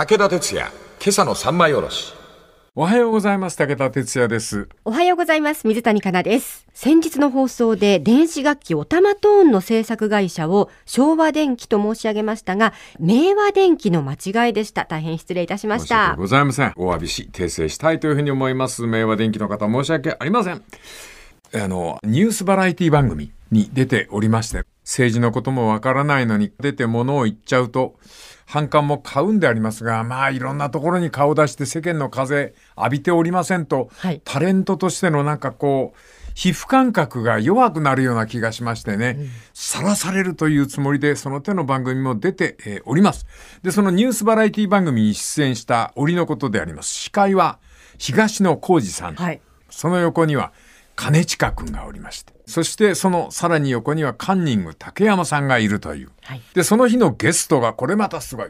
武田哲也、今朝の三枚おろし。おはようございます。武田哲也です。おはようございます。水谷香奈です。先日の放送で電子楽器オタマトーンの制作会社を昭和電機と申し上げましたが、明和電機の間違いでした。大変失礼いたしました。しございません。お詫びし、訂正したいというふうに思います。明和電機の方、申し訳ありません。あの、ニュースバラエティ番組。に出ておりまして、政治のこともわからないのに出て物を言っちゃうと、反感も買うんでありますが、まあいろんなところに顔出して世間の風浴びておりませんと、はい、タレントとしてのなんかこう、皮膚感覚が弱くなるような気がしましてね、さら、されるというつもりで、その手の番組も出て、えー、おります。で、そのニュースバラエティ番組に出演した折のことであります。司会は東野幸治さん。はい、その横には、金近んがおりましてそしてそのさらに横にはカンニング竹山さんがいるという、はい、でその日のゲストがこれまたすごい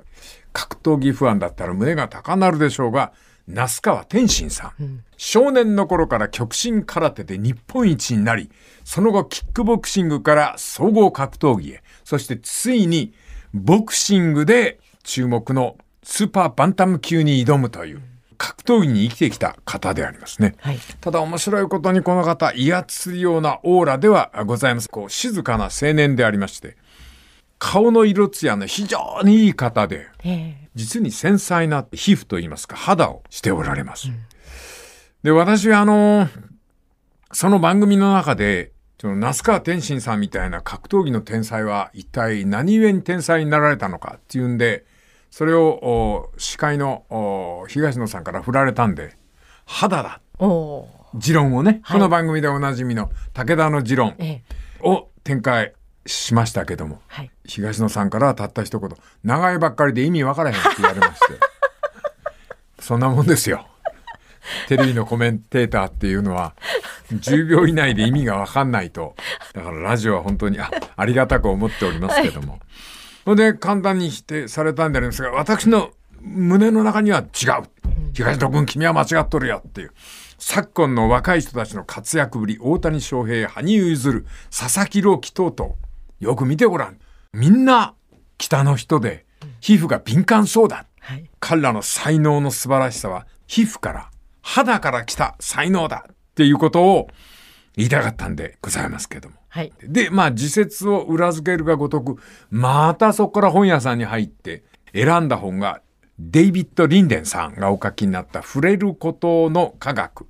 格闘技不安だったら胸が高鳴るでしょうが那須川天心さん、うん、少年の頃から極真空手で日本一になりその後キックボクシングから総合格闘技へそしてついにボクシングで注目のスーパーバンタム級に挑むという。格闘技に生きてきた方でありますね。はい、ただ面白いことにこの方、威圧するようなオーラではございます。こう、静かな青年でありまして、顔の色艶の非常にいい方で、実に繊細な皮膚といいますか、肌をしておられます。うん、で、私、あの、その番組の中で、その那須川天心さんみたいな格闘技の天才は一体何故に天才になられたのかっていうんで、それを司会の東野さんから振られたんで「肌だ」持論をね、はい、この番組でおなじみの武田の持論を展開しましたけども、はい、東野さんからたった一言「長いばっかりで意味わからへん」って言われまして そんなもんですよ。テレビのコメンテーターっていうのは10秒以内で意味が分かんないとだからラジオは本当にあありがたく思っておりますけども。はいそれで簡単に否定されたんでありますが、私の胸の中には違う。東野君、君は間違っとるやっていう。昨今の若い人たちの活躍ぶり、大谷翔平、羽生結弦、佐々木朗希等々、よく見てごらん。みんな北の人で、皮膚が敏感そうだ。はい、彼らの才能の素晴らしさは、皮膚から、肌から来た才能だっていうことを言いたかったんでございますけども。はい、でまあ自説を裏付けるがごとくまたそこから本屋さんに入って選んだ本がデイビッド・リンデンさんがお書きになった「触れることの科学」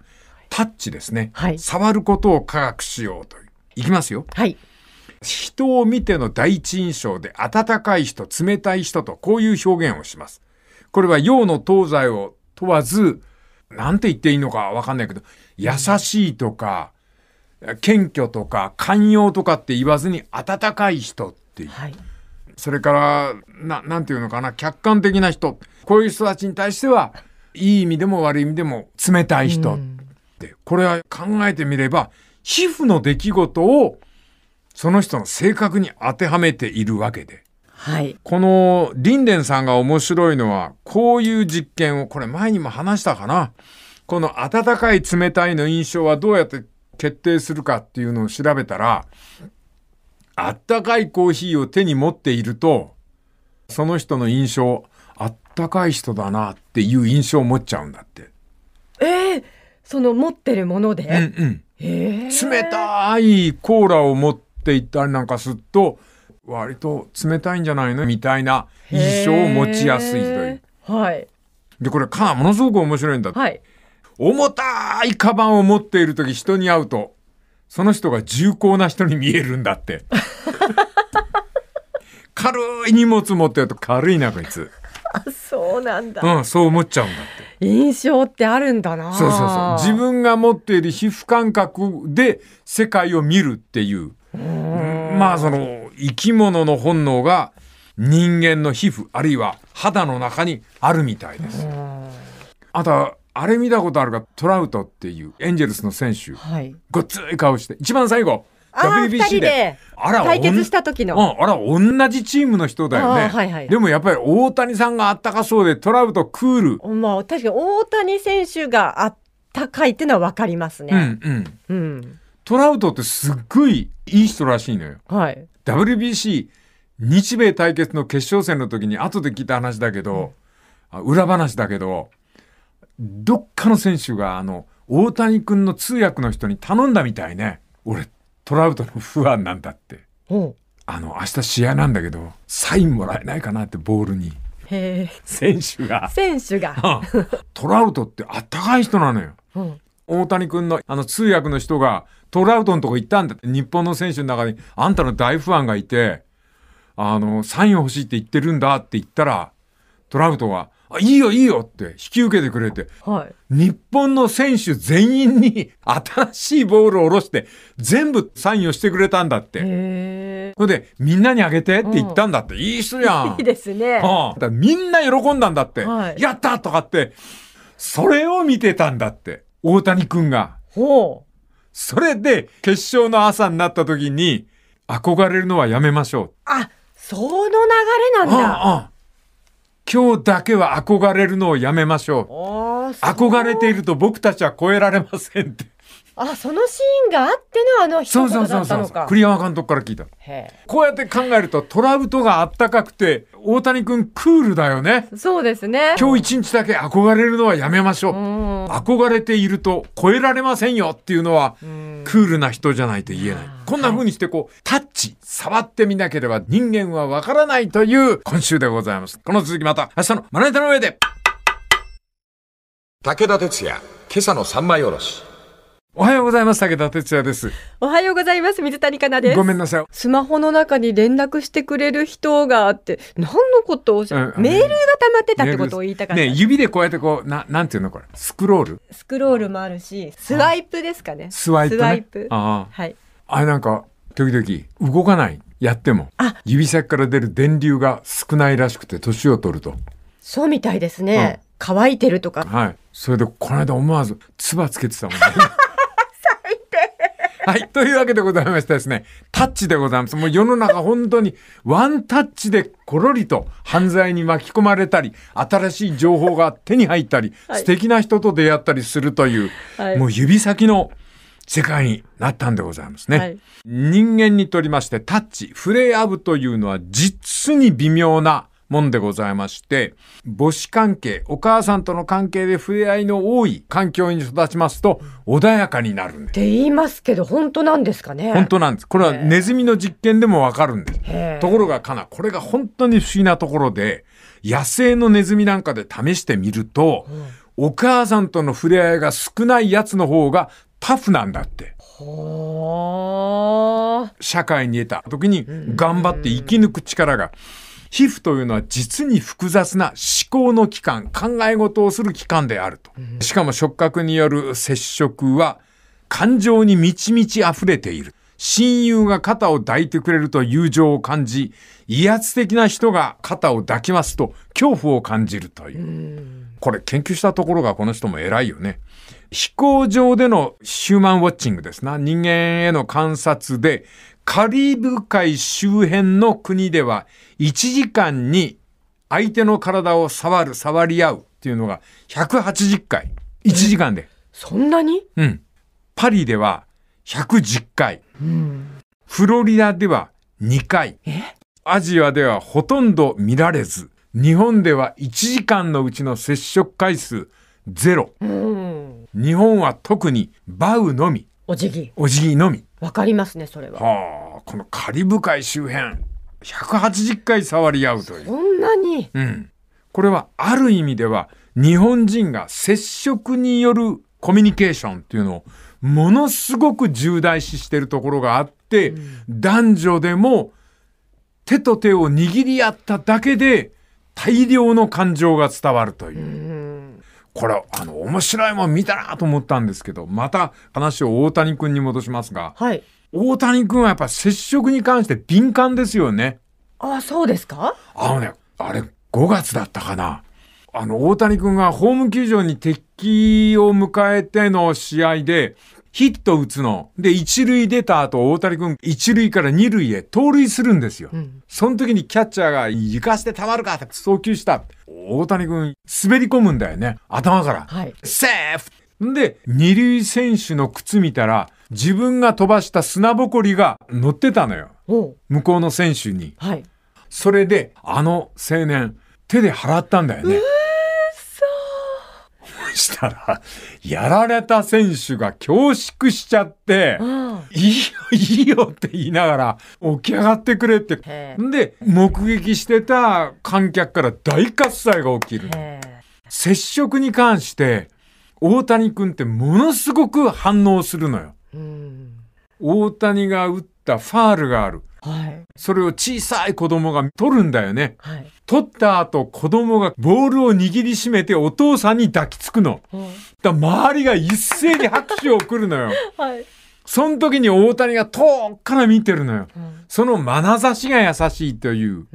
タッチですね、はい、触ることを科学しようといきますよ、はい、人を見ての第一印象で温かい人冷たい人とこういう表現をします。これは洋の東西を問わず何て言っていいのか分かんないけど優しいとか謙虚とか寛容とかって言わずに温かい人っていう、はい、それからななんていうのかな客観的な人こういう人たちに対してはいい意味でも悪い意味でも冷たい人って、これは考えてみれば皮膚の出来事をその人の性格に当てはめているわけで。はい、このリンデンさんが面白いのはこういう実験をこれ前にも話したかなこの温かい冷たいの印象はどうやって決定するかっていうのを調べたら、あったかいコーヒーを手に持っていると、その人の印象、あったかい人だなっていう印象を持っちゃうんだって。ええー、その持ってるもので、うんうんえー、冷たいコーラを持っていったりなんかすると、割と冷たいんじゃないのみたいな印象を持ちやすいという。はい。で、これ、か、ものすごく面白いんだ。はい。重たいカバンを持っている時人に会うと、その人が重厚な人に見えるんだって。軽い荷物持ってると軽いなこいつ。あそうなんだ。うん、そう思っちゃうんだって。印象ってあるんだな。そうそうそう。自分が持っている皮膚感覚で世界を見るっていう。うんまあその生き物の本能が人間の皮膚あるいは肌の中にあるみたいです。あとはあれ見たことあるかトラウトっていうエンジェルスの選手、はい、ごっつい顔して一番最後 WBC であら対決した時の、うん、あら同じチームの人だよね、はいはい、でもやっぱり大谷さんがあったかそうでトラウトクールまあ確かに大谷選手があったかいっていうのは分かりますね、うん、うん、うん、トラウトってすっごいいい人らしいのよ、はい、WBC 日米対決の決勝戦の時に後で聞いた話だけど、うん、裏話だけどどっかの選手があの大谷君の通訳の人に頼んだみたいね俺トラウトの不安なんだってあの明日試合なんだけどサインもらえないかなってボールにへ選手が選手が、トラウトってあったかい人なのよ、うん、大谷君のあの通訳の人がトラウトのとこ行ったんだって日本の選手の中にあんたの大ファンがいてあのサイン欲しいって言ってるんだって言ったらトラウトが「あ、いいよいいよって引き受けてくれて、はい、日本の選手全員に新しいボールを下ろして、全部サインをしてくれたんだって。それで、みんなにあげてって言ったんだって、うん、いい人じゃん。いいですね。はあ、だみんな喜んだんだって、はい、やったとかって、それを見てたんだって、大谷くんが。ほう。それで、決勝の朝になった時に、憧れるのはやめましょう。あ、その流れなんだ。ああ今日だけは憧れるのをやめましょう。憧れていると僕たちは超えられませんって。あそのシーンがあってのあの人だったのかそうそうそうそう栗山監督から聞いたこうやって考えるとトラウトがあったかくて大谷君クールだよねそうですね今日一日だけ憧れるのはやめましょう、うん、憧れていると超えられませんよっていうのは、クールな人じゃないと言えないこんな風にしてこう、タッチ触ってみなければ人間はわからないという今週でございますこの続きまた明日のまな板の上で武田鉄矢今朝の三枚おろしおはようございます武田哲也ですおはようございます水谷香奈ですごめんなさいスマホの中に連絡してくれる人があって何のことを、しゃメールが溜まってたってことを言いたかったね指でこうやってこうななんていうのこれスクロールスクロールもあるしスワイプですかねスワイプ、ね、スワイプあはいあれなんか時々動かないやってもあ指先から出る電流が少ないらしくて年を取るとそうみたいですね、うん、乾いてるとかはいそれでこの間思わず唾つけてたもんねはい。というわけでございましてですね、タッチでございます。もう世の中本当にワンタッチでころりと犯罪に巻き込まれたり、新しい情報が手に入ったり、はい、素敵な人と出会ったりするという、はい、もう指先の世界になったんでございますね、はい。人間にとりましてタッチ、触れ合うというのは実に微妙なもんでございまして、母子関係、お母さんとの関係で触れ合いの多い環境に育ちますと、穏やかになるんです。って言いますけど、本当なんですかね。本当なんです。これはネズミの実験でもわかるんです。ところが、かな、これが本当に不思議なところで、野生のネズミなんかで試してみると、うん、お母さんとの触れ合いが少ないやつの方がタフなんだって。社会に得た時に頑張って生き抜く力が。うん皮膚というのは実に複雑な思考の器官、考え事をする器官であると。しかも触覚による接触は感情に満ち満ち溢れている。親友が肩を抱いてくれると友情を感じ、威圧的な人が肩を抱きますと恐怖を感じるという。うこれ研究したところがこの人も偉いよね。飛行場でのヒューマンウォッチングですな。人間への観察でカリブ海周辺の国では1時間に相手の体を触る、触り合うっていうのが180回。1時間で。そんなにうん。パリでは110回。うん、フロリダでは2回。アジアではほとんど見られず、日本では1時間のうちの接触回数ゼロ。うん、日本は特にバウのみ。お辞儀。お辞儀のみ。わかりますね、それは。はあこのカリブ海周辺180回触り合うというそんなに、うん、これはある意味では日本人が接触によるコミュニケーションっていうのをものすごく重大視してるところがあって、うん、男女でも手と手を握り合っただけで大量の感情が伝わるという。うこれあの面白いもん見たなと思ったんですけどまた話を大谷君に戻しますが、はい、大谷君はやっぱ接触に関して敏感ですよね。あ、あ、そうですかあのね、あれ5月だったかな。あの、大谷君がホーム球場に敵を迎えての試合で、ヒット打つの。で、一塁出た後、大谷君、一塁から二塁へ盗塁するんですよ。うん、その時にキャッチャーが、行かしてたまるかって送球した。大谷君、滑り込むんだよね。頭から。はい、セーフで、二塁選手の靴見たら、自分が飛ばした砂ぼこりが乗ってたのよ。向こうの選手に。はい、それで、あの青年、手で払ったんだよね。うそしたら、やられた選手が恐縮しちゃって、うん、いいよ、いいよって言いながら、起き上がってくれって。で、目撃してた観客から大喝采が起きる。接触に関して、大谷君ってものすごく反応するのよ。大谷が打ったファールがある。はい、それを小さい子供が取るんだよね、はい、取った後子供がボールを握りしめてお父さんに抱きつくの、はい、だ周りが一斉に拍手を送るのよ、はい、その時に大谷が遠くから見てるのよ、うん、その眼差しが優しいという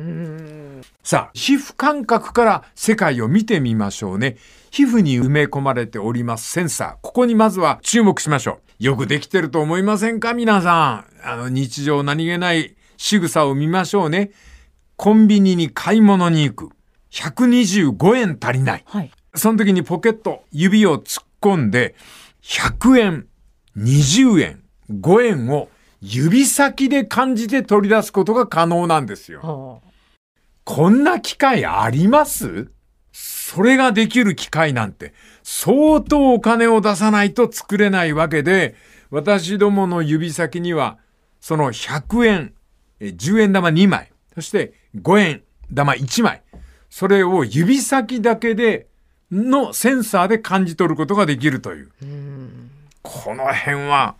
さあ皮膚感覚から世界を見てみましょうね皮膚に埋め込まれておりますセンサーここにまずは注目しましょうよくできてると思いませんか皆さん。あの、日常何気ない仕草を見ましょうね。コンビニに買い物に行く。125円足りない。はい、その時にポケット、指を突っ込んで、100円、20円、5円を指先で感じて取り出すことが可能なんですよ。はあ、こんな機会ありますそれができる機械なんて、相当お金を出さないと作れないわけで、私どもの指先には、その100円、10円玉2枚、そして5円玉1枚、それを指先だけでのセンサーで感じ取ることができるという。うこの辺は、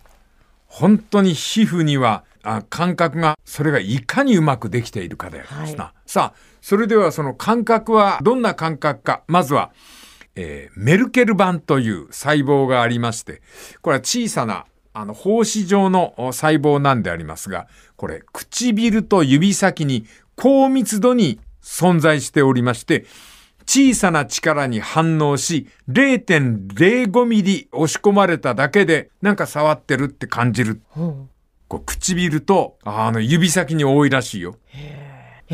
本当に皮膚にはあ感覚が、それがいかにうまくできているかでありますな。はい、さあ、それではその感覚はどんな感覚か。まずは、えー、メルケル版という細胞がありまして、これは小さなあの、胞子状の細胞なんでありますが、これ、唇と指先に高密度に存在しておりまして、小さな力に反応し、0.05ミリ押し込まれただけで、なんか触ってるって感じる。うん、こう唇と、あの、指先に多いらしいよ。へー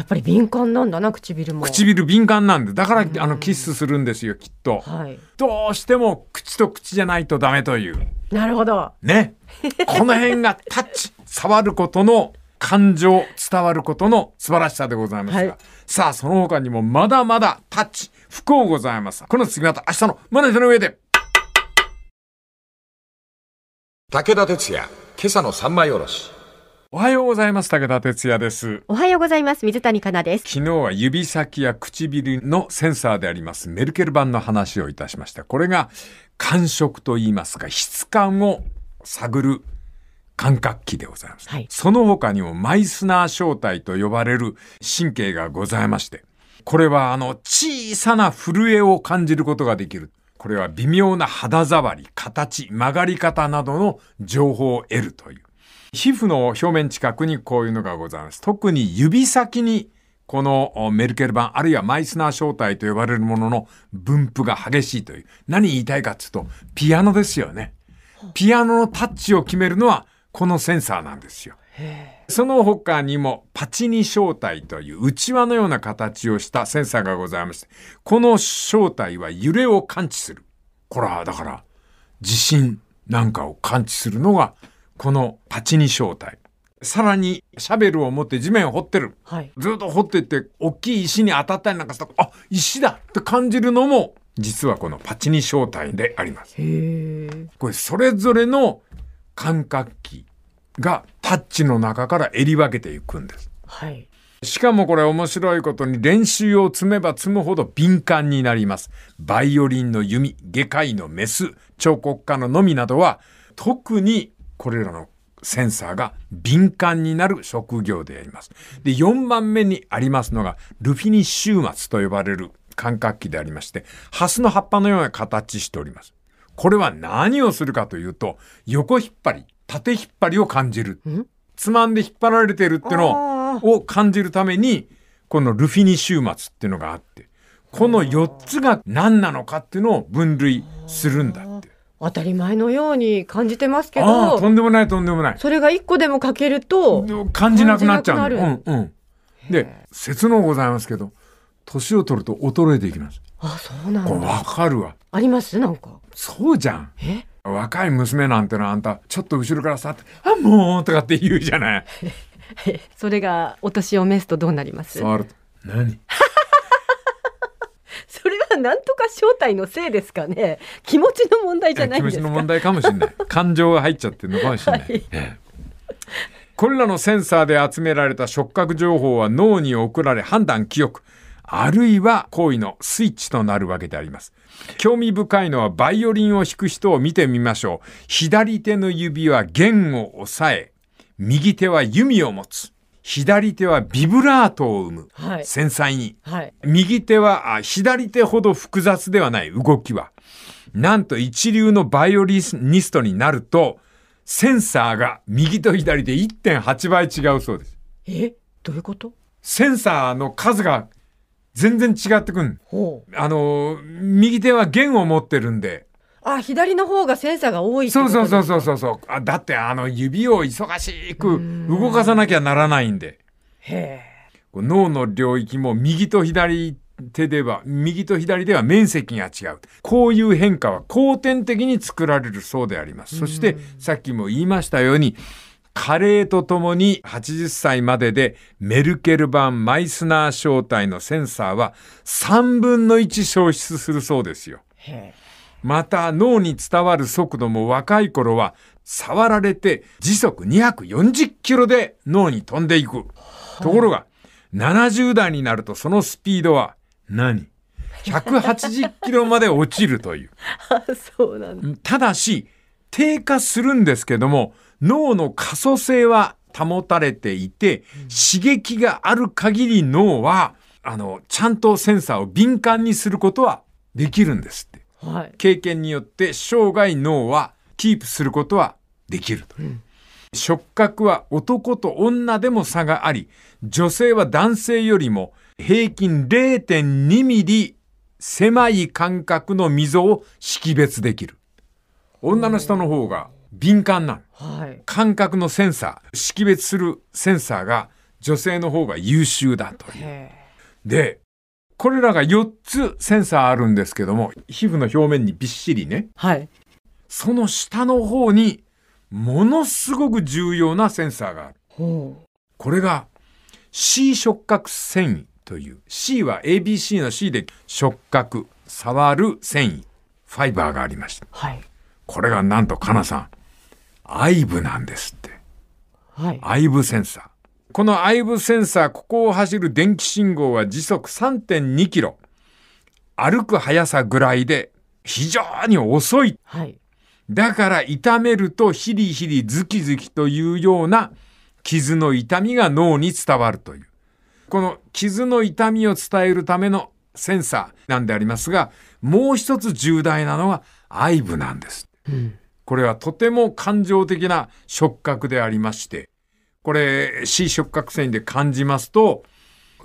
やっぱり敏感なんだな唇も唇敏感なんでだから、あのキスするんですよきっと、はい、どうしても口と口じゃないとダメというなるほどねこの辺がタッチ 触ることの感情伝わることの素晴らしさでございますが、はい、さあその他にもまだまだタッチ不幸ございますこの次また明日のマネーの上で武田鉄矢今朝の三枚おろしおはようございます武田哲也ですおはようございます水谷香奈です昨日は指先や唇のセンサーでありますメルケル版の話をいたしましたこれが感触といいますか質感を探る感覚器でございます、はい、その他にもマイスナー小体と呼ばれる神経がございましてこれはあの小さな震えを感じることができるこれは微妙な肌触り、形、曲がり方などの情報を得るという。皮膚の表面近くにこういうのがございます。特に指先にこのメルケル版あるいはマイスナー小体と呼ばれるものの分布が激しいという。何言いたいかっていうと、ピアノですよね。ピアノのタッチを決めるのは、このセンサーなんですよ。その他にも、パチニ小体という内輪のような形をしたセンサーがございまして、この小体は揺れを感知する。これは、だから、地震なんかを感知するのが、このパチニ正体。さらにシャベルを持って地面を掘ってる、はい、ずっと掘ってって大きい石に当たったりなんかしたらあ石だって感じるのも実はこのパチニ正体であります。へこれそれぞれの感覚器がタッチの中から襟分けていくんです。はい、しかもこれ面白いことに練習を積めば積むほど敏感になります。バイオリンの弓、外科医のメス、彫刻家ののみなどは特にこれらのセンサーが敏感になる職業であります。で、4番目にありますのが、ルフィニシュと呼ばれる感覚器でありまして、ハスの葉っぱのような形しております。これは何をするかというと、横引っ張り、縦引っ張りを感じる。つまんで引っ張られてるってのを感じるために、このルフィニシュっていうのがあって、この4つが何なのかっていうのを分類するんだって。当たり前のように感じてますけどとんでもないとんでもないそれが一個でも欠けると感じなくなっちゃう、うんうん、で節のございますけど年を取ると衰えていきますあそうなんわかるわありますなんかそうじゃんえ若い娘なんてのはあんたちょっと後ろからさって「あもう」とかって言うじゃないそれがお年を召すとどうなります何 それはなんとか正体のせいですかね気持ちの問題じゃない気持ちの問題かもしれない感情が入っちゃってるのかもしれない、はい、これらのセンサーで集められた触覚情報は脳に送られ判断記憶あるいは行為のスイッチとなるわけであります興味深いのはバイオリンを弾く人を見てみましょう左手の指は弦を押さえ右手は弓を持つ左手はビブラートを生む、はい、繊細に、はい、右手はあ左手ほど複雑ではない動きはなんと一流のバイオリニストになるとセンサーが右と左で1.8倍違うそうですえどういうことセンサーの数が全然違ってくんあの右手は弦を持ってるんであ左の方がセンサーが多いそうそうそうそうそうそうあだってあの指を忙しく動かさなきゃならないんでへ脳の領域も右と左手では右と左では面積が違うこういう変化は後天的に作られるそうでありますそしてさっきも言いましたように加齢とともに80歳まででメルケル版マイスナー小体のセンサーは3分の1消失するそうですよ。へまた脳に伝わる速度も若い頃は触られて時速240キロで脳に飛んでいく。ところが、70代になるとそのスピードは何180キロまで落ちるという。そうなんただし、低下するんですけども、脳の可塑性は保たれていて、刺激がある限り脳は、あの、ちゃんとセンサーを敏感にすることはできるんです。経験によって生涯脳はキープすることはできると、うん、触覚は男と女でも差があり女性は男性よりも平均0.2ミリ狭い間隔の溝を識別できる女の人の方が敏感なの、はい、感覚のセンサー識別するセンサーが女性の方が優秀だという。でこれらが4つセンサーあるんですけども、皮膚の表面にびっしりね。はい。その下の方に、ものすごく重要なセンサーがある。ほうこれが C 触覚繊維という C は ABC の C で触覚触る繊維ファイバーがありました、はい、これがなんとかなさん、うん、アイブなんですって、はい、アイブセンサーこの IVE センサー、ここを走る電気信号は時速3.2キロ。歩く速さぐらいで非常に遅い。はい、だから痛めるとヒリヒリズキズキというような傷の痛みが脳に伝わるという。この傷の痛みを伝えるためのセンサーなんでありますが、もう一つ重大なのは IVE なんです。うん、これはとても感情的な触覚でありまして、これ C 触覚繊維で感じますと、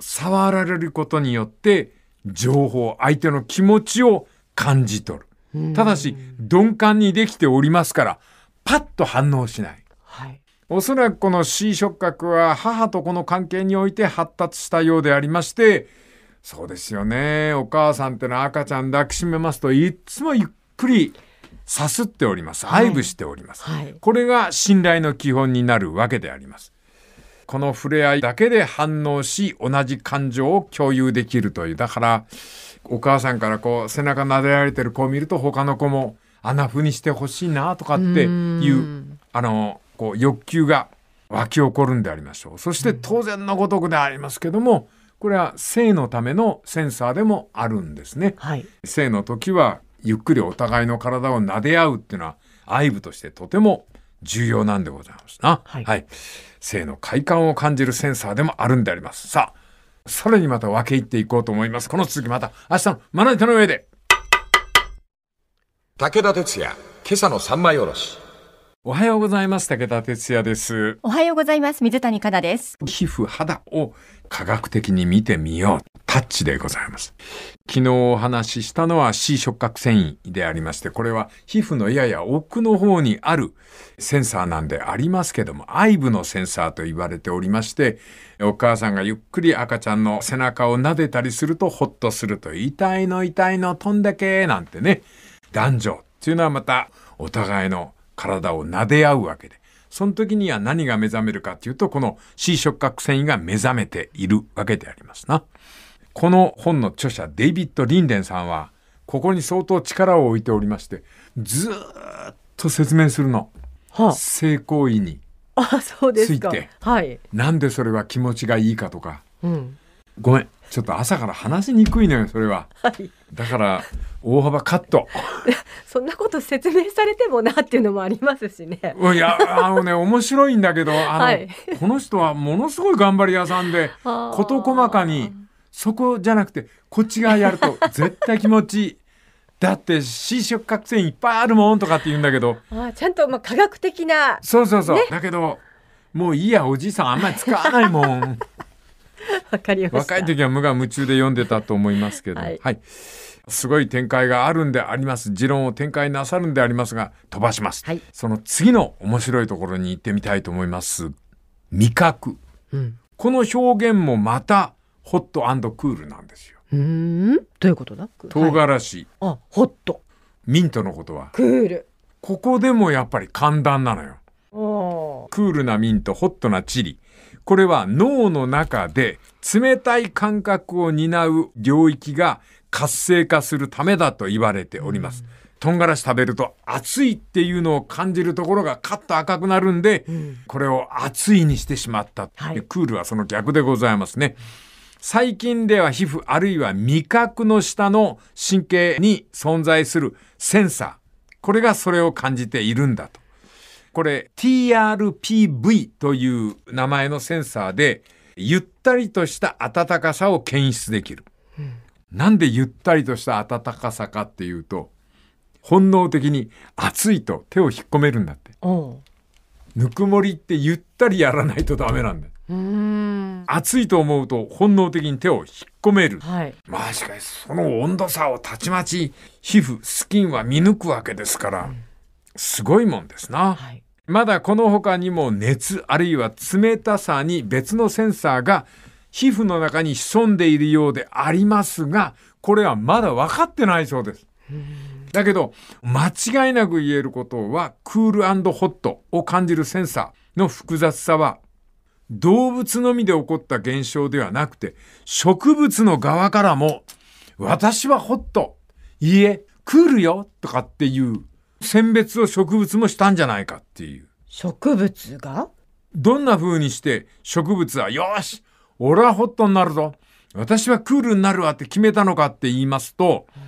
触られることによって情報、相手の気持ちを感じ取る。ただし、鈍感にできておりますから、パッと反応しない。はい、おそらくこの C 触覚は母と子の関係において発達したようでありまして、そうですよね。お母さんってのは赤ちゃん抱きしめますといっつもゆっくりさすっております。愛撫しております、はいはい、これが信頼の基本になるわけであります。この触れ合いだけで反応し、同じ感情を共有できるという。だから、お母さんからこう、背中撫でられてる子を見ると、他の子も、あんな風にしてほしいなとかっていう、あの、こう、欲求が湧き起こるんでありましょう。そして当然のごとくでありますけども、これは性のためのセンサーでもあるんですね。はい、性の時はゆっくりお互いの体を撫で合うっていうのは愛部としてとても重要なんでございますな、はい、はい、性の快感を感じるセンサーでもあるんでありますさあさらにまた分け入っていこうと思いますこの続きまた明日のまな板の上で武田鉄矢今朝の三枚おろしおはようございます武田哲也ですおはようございます水谷香奈です皮膚肌を科学的に見てみようタッチでございます昨日お話ししたのは C 触覚繊維でありましてこれは皮膚のやや奥の方にあるセンサーなんでありますけども愛部のセンサーと言われておりましてお母さんがゆっくり赤ちゃんの背中を撫でたりするとホッとすると痛いの痛いの飛んだけなんてね男女っていうのはまたお互いの体を撫で合うわけで。その時には何が目覚めるかというと、この C 触覚繊維が目覚めているわけでありますな。この本の著者デイビッド・リンデンさんは、ここに相当力を置いておりまして、ずっと説明するの。はあ、性行為について、はい、なんでそれは気持ちがいいかとか、うん、ごめんちょっと朝から話しにくいのよそれは、はい、だから大幅カットそんなこと説明されてもなっていうのもありますしねいやあのね面白いんだけどあの、はい、この人はものすごい頑張り屋さんで事細かにそこじゃなくてこっち側やると絶対気持ちいい。だって新食覚醒いっぱいあるもんとかって言うんだけどあちゃんとまあ科学的なそうそうそう、ね、だけどもういいやおじいさんあんまり使わないもん。わかりまし若い時は無我夢中で読んでたと思いますけど、はい、はい、すごい展開があるんであります持論を展開なさるんでありますが飛ばします、はい、その次の面白いところに行ってみたいと思います味覚、うん、この表現もまたホットクールなんですようんどういうことだ唐辛子、はい、あホットミントのことはクールここでもやっぱり簡単なのよクールなミントホットなチリこれは脳の中で冷たい感覚を担う領域が活性化するためだと言われております。うん唐辛子食べると熱いっていうのを感じるところがカッと赤くなるんで、これを熱いにしてしまった、はい、クールはその逆でございますね最近では皮膚あるいは味覚の下の神経に存在するセンサーこれがそれを感じているんだとこれ TRPV という名前のセンサーで、ゆったりとした暖かさを検出できる。うん、なんでゆったりとした暖かさかっていうと、本能的に暑いと手を引っ込めるんだって。ぬくもりってゆったりやらないとダメなんだ。うん暑いと思うと本能的に手を引っ込める、はい、まあしかしその温度差をたちまち皮膚スキンは見抜くわけですから、うん、すごいもんですな。はいまだこの他にも熱あるいは冷たさに別のセンサーが皮膚の中に潜んでいるようでありますが、これはまだ分かってないそうです。だけど、間違いなく言えることは、クールホットを感じるセンサーの複雑さは、動物のみで起こった現象ではなくて、植物の側からも、私はホット、いいえ、クールよとかっていう選別を植物もしたんじゃないかっていう。植物がどんな風にして植物は、よし俺はホットになるぞ私はクールになるわって決めたのかって言いますと、う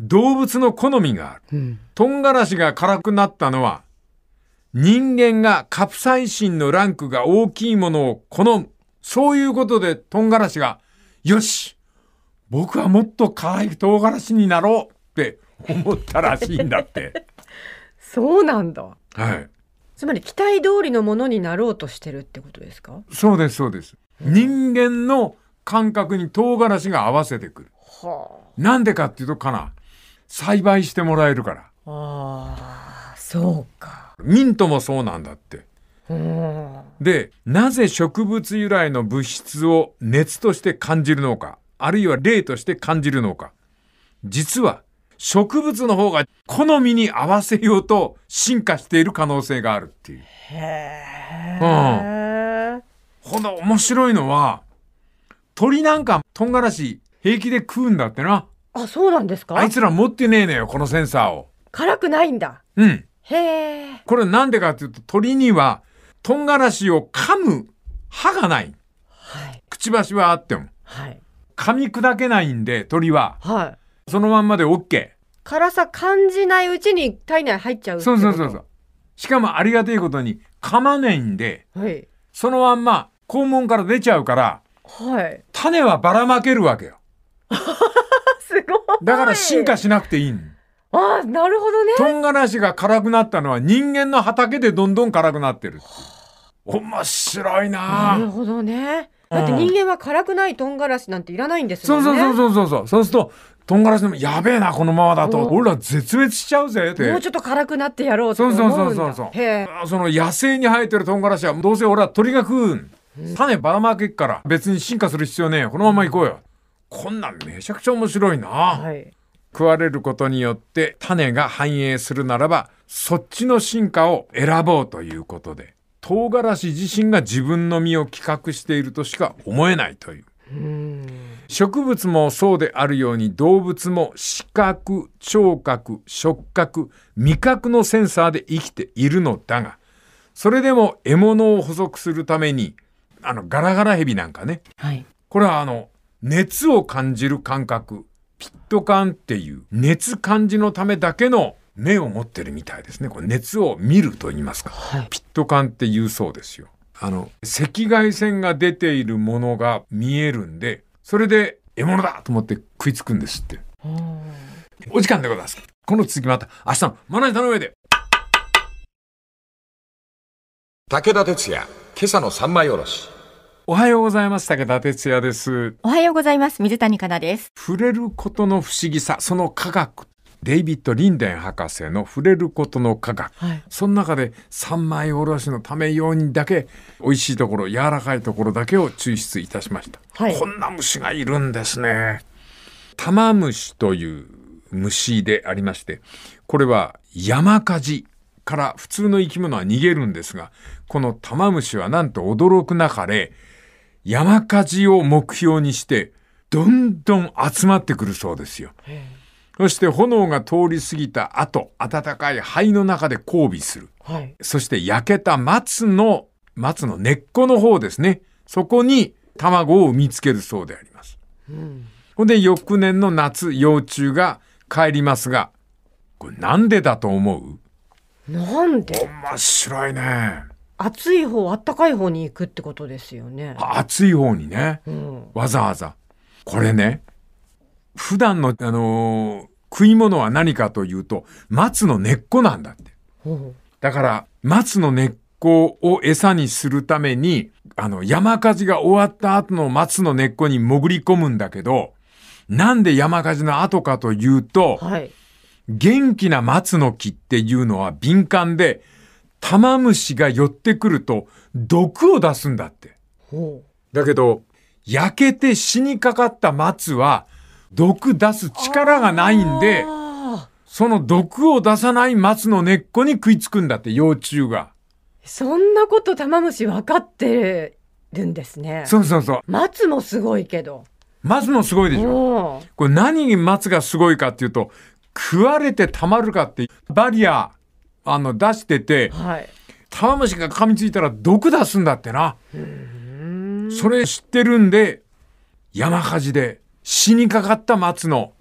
動物の好みがある。トンガラシが辛くなったのは、人間がカプサイシンのランクが大きいものを好む。そういうことでトンガラシが、よし僕はもっと可愛い唐辛子になろうって思ったらしいんだって。そうなんだ。はい。つまり期待通りのものになろうとしてるってことですかそうですそうです。人間の感覚に唐辛子が合わせてくる。はあ、なんでかっていうとかな栽培してもらえるから。ああそうか。ミントもそうなんだって。でなぜ植物由来の物質を熱として感じるのかあるいは霊として感じるのか実は植物の方が好みに合わせようと進化している可能性があるっていう。へうん、ほんの面白いのは鳥なんかとんがらし平気で食うんだってな。あそうなんですかあいつら持ってねえのよこのセンサーを。辛くないんだ。うん。へえ。これなんでかっていうと鳥にはとんがらしを噛む歯がない。はい、くちばしはあっても。はい、噛み砕けないんで鳥は。はいそのまんまで OK。辛さ感じないうちに体内入っちゃうそうそうそうそう。しかもありがたいことに噛まないんで、はい、そのまんま肛門から出ちゃうから、はい、種はばらまけるわけよ。すごい。だから進化しなくていいああ、なるほどね。トンガラシが辛くなったのは人間の畑でどんどん辛くなってる。面白いな。なるほどね。だって人間は辛くないトンガラシなんていらないんですよね、うん。そうそうそうそうそうそう。そうするととんがらしやべえなこのままだと俺ら絶滅しちゃうぜってもうちょっと辛くなってやろうって思うんだそうそうそうそうそうその野生に生えてるとんがらしはどうせ俺は鳥が食うん種ばらまけっから別に進化する必要ねえこのまま行こうよこんなんめちゃくちゃ面白いな、はい、食われることによって種が繁栄するならばそっちの進化を選ぼうということで唐辛子自身が自分の身を企画しているとしか思えないという。うん植物もそうであるように動物も視覚聴覚触覚味覚のセンサーで生きているのだがそれでも獲物を捕捉するためにあのガラガラヘビなんかね、はい、これはあの熱を感じる感覚ピット感っていう熱感じのためだけの目を持ってるみたいですねこれ熱を見ると言いますか、はい、ピット感っていうそうですよあの赤外線が出ているものが見えるんでそれで獲物だと思って食いつくんですって。お時間でございます。この続きまた明日のまな板の上で。武田鉄矢、今朝の三枚おろし。おはようございます。武田鉄矢です。おはようございます。水谷香奈です。触れることの不思議さ、その科学デイビッド・リンデン博士の「触れることの科学」はい、その中で三枚おろしのため用にだけ美味しいところ柔らかいところだけを抽出いたしました、はい、こんな虫がいるんですねタマムシという虫でありましてこれは山火事から普通の生き物は逃げるんですがこのタマムシはなんと驚くなかれ山火事を目標にしてどんどん集まってくるそうですよ。えーそして炎が通り過ぎた後、暖かい灰の中で交尾する。はい、そして焼けた松の、松の根っこの方ですね。そこに卵を産みつけるそうであります。うん、ほんで、翌年の夏、幼虫が帰りますが、これなんでだと思うなんで面白いね。暑い方、暖かい方に行くってことですよね。暑い方にね。うん、わざわざ。これね、普段の、あのー、食い物は何かというと、松の根っこなんだって。だから、松の根っこを餌にするために、あの、山火事が終わった後の松の根っこに潜り込むんだけど、なんで山火事の後かというと、はい、元気な松の木っていうのは敏感で、玉虫が寄ってくると毒を出すんだって。だけど、焼けて死にかかった松は、毒出す力がないんで、その毒を出さない松の根っこに食いつくんだって、幼虫が。そんなこと玉虫分かってるんですね。そうそうそう。松もすごいけど。松もすごいでしょ。これ何に松がすごいかっていうと、食われてたまるかって、バリア、あの、出してて、はい、タムシが噛みついたら毒出すんだってな。それ知ってるんで、山火事で死にかかった松の、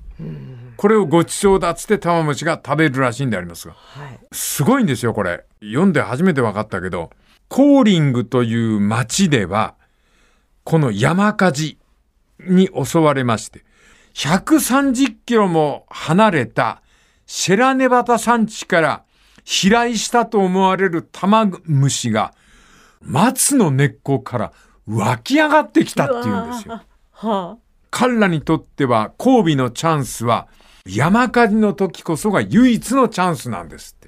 これをごちそうだっつって玉虫が食べるらしいんでありますが、はい、すごいんですよこれ読んで初めて分かったけどコーリングという町ではこの山火事に襲われまして130キロも離れたシェラネバタ山地から飛来したと思われる玉虫が松の根っこから湧き上がってきたっていうんですよ。はあ彼らにとっては交尾のチャンスは山火事の時こそが唯一のチャンスなんですって。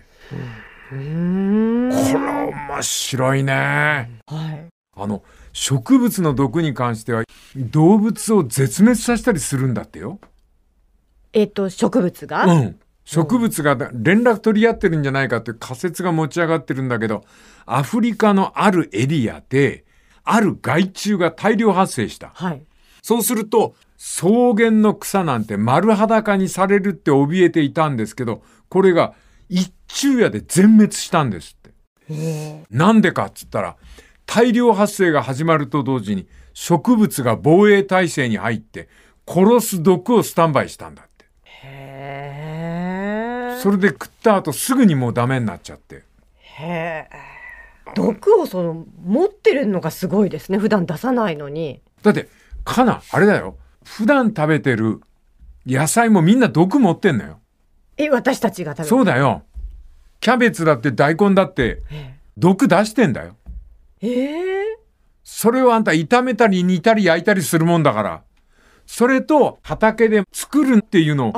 これ面白いね。はい、あの植物の毒に関しては動物を絶滅させたりするんだってよ。えっと植物が、うん、植物が連絡取り合ってるんじゃないかっていう仮説が持ち上がってるんだけどアフリカのあるエリアである害虫が大量発生した。はいそうすると、草原の草なんて丸裸にされるって怯えていたんですけど、これが一昼夜で全滅したんですって。なんでかっつったら、大量発生が始まると同時に植物が防衛体制に入って殺す毒をスタンバイしたんだって。へそれで食った後すぐにもうダメになっちゃって。へ毒をその持ってるのがすごいですね普段出さないのに。だってかなあれだよ普段食べてる野菜もみんな毒持ってんのよえ私たちが食べるそうだよキャベツだって大根だって毒出してんだよえー、それをあんた炒めたり煮たり焼いたりするもんだからそれと畑で作るっていうのを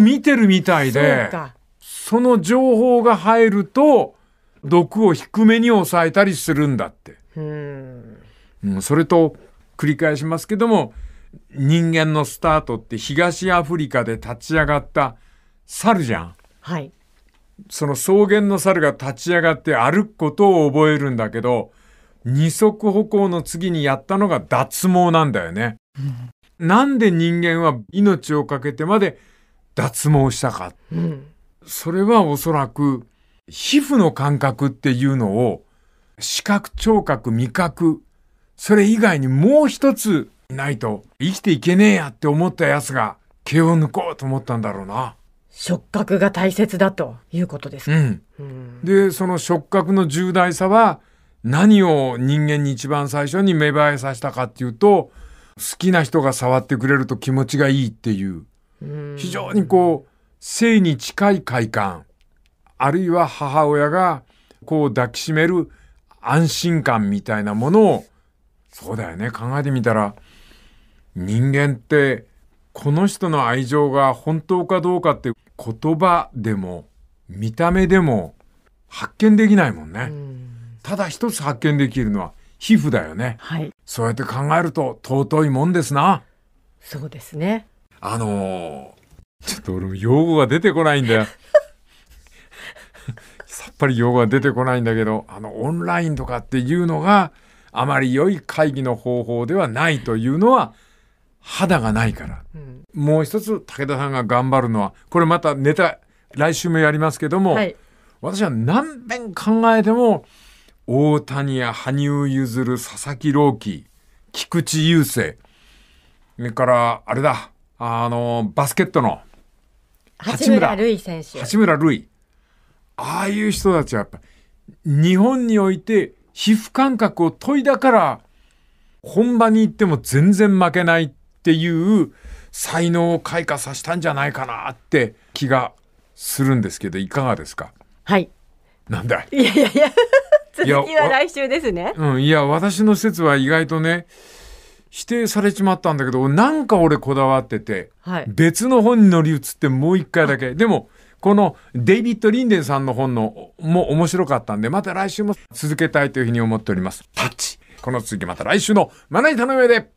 見てるみたいでその情報が入ると毒を低めに抑えたりするんだって。うん、それと繰り返しますけども人間のスタートって東アフリカで立ち上がった猿じゃん。はい、その草原の猿が立ち上がって歩くことを覚えるんだけど二足歩行の次にやったのが脱毛なんだよね。うん、なんで人間は命を懸けてまで脱毛したか、うん、それはおそらく皮膚の感覚っていうのを視覚聴覚味覚それ以外にもう一つないと生きていけねえやって思ったやつが毛を抜こうと思ったんだろうな。触覚が大切だということですか、うん、うん、でその触覚の重大さは何を人間に一番最初に芽生えさせたかっていうと好きな人が触ってくれると気持ちがいいっていう、うん、非常にこう性に近い快感あるいは母親がこう抱きしめる安心感みたいなものをそうだよね考えてみたら人間ってこの人の愛情が本当かどうかって言葉でも見た目でも発見できないもんね。んただ一つ発見できるのは皮膚だよね、はい、そうやって考えると尊いもんですな。そうですね。あのー、ちょっと俺も用語が出てこないんだよ。さっぱり用語が出てこないんだけど、あの、オンラインとかっていうのが、あまり良い会議の方法ではないというのは肌がないから、うん、もう一つ武田さんが頑張るのはこれまたネタ来週もやりますけども、はい、私は何遍考えても大谷や羽生結弦佐々木朗希菊池雄星それからあれだあのバスケットの八村塁選手八村塁ああいう人たちはやっぱ日本において皮膚感覚を研いだから、本場に行っても全然負けないっていう才能を開花させたんじゃないかなって気がするんですけど、いかがですかはい。なんだいやいや いや、続きは来週ですね。うん、いや、私の説は意外とね、否定されちまったんだけど、なんか俺こだわってて、はい、別の本に乗り移ってもう一回だけ。でも、このデイビッド・リンデンさんの本のも面白かったんで、また来週も続けたいというふうに思っております。タッチこの続きまた来週のまな板の上で